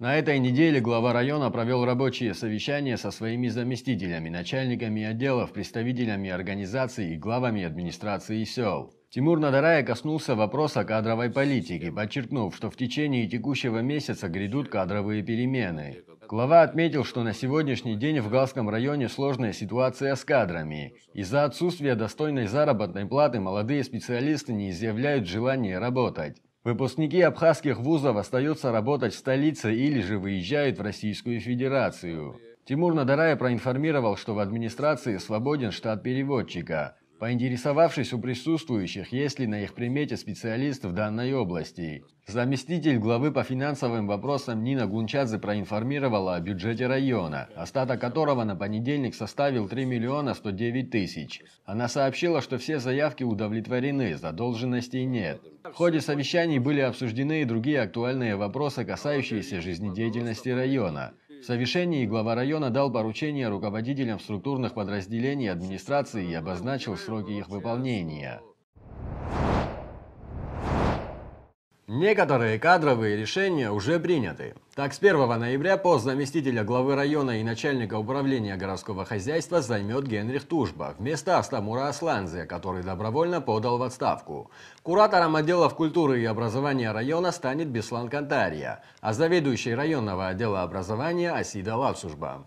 На этой неделе глава района провел рабочие совещания со своими заместителями, начальниками отделов, представителями организаций и главами администрации сел. Тимур Надарая коснулся вопроса кадровой политики, подчеркнув, что в течение текущего месяца грядут кадровые перемены. Глава отметил, что на сегодняшний день в Галском районе сложная ситуация с кадрами. Из-за отсутствия достойной заработной платы молодые специалисты не изъявляют желания работать. Выпускники абхазских вузов остаются работать в столице или же выезжают в Российскую Федерацию. Тимур Надарай проинформировал, что в администрации свободен штат переводчика поинтересовавшись у присутствующих, есть ли на их примете специалист в данной области. Заместитель главы по финансовым вопросам Нина Гунчадзе проинформировала о бюджете района, остаток которого на понедельник составил 3 миллиона 109 тысяч. Она сообщила, что все заявки удовлетворены, задолженностей нет. В ходе совещаний были обсуждены и другие актуальные вопросы, касающиеся жизнедеятельности района – в совещании глава района дал поручение руководителям структурных подразделений администрации и обозначил сроки их выполнения. Некоторые кадровые решения уже приняты. Так, с 1 ноября пост заместителя главы района и начальника управления городского хозяйства займет Генрих Тужба вместо Астамура Асланзе, который добровольно подал в отставку. Куратором отделов культуры и образования района станет Беслан Кантария, а заведующий районного отдела образования Асида Лапсужба.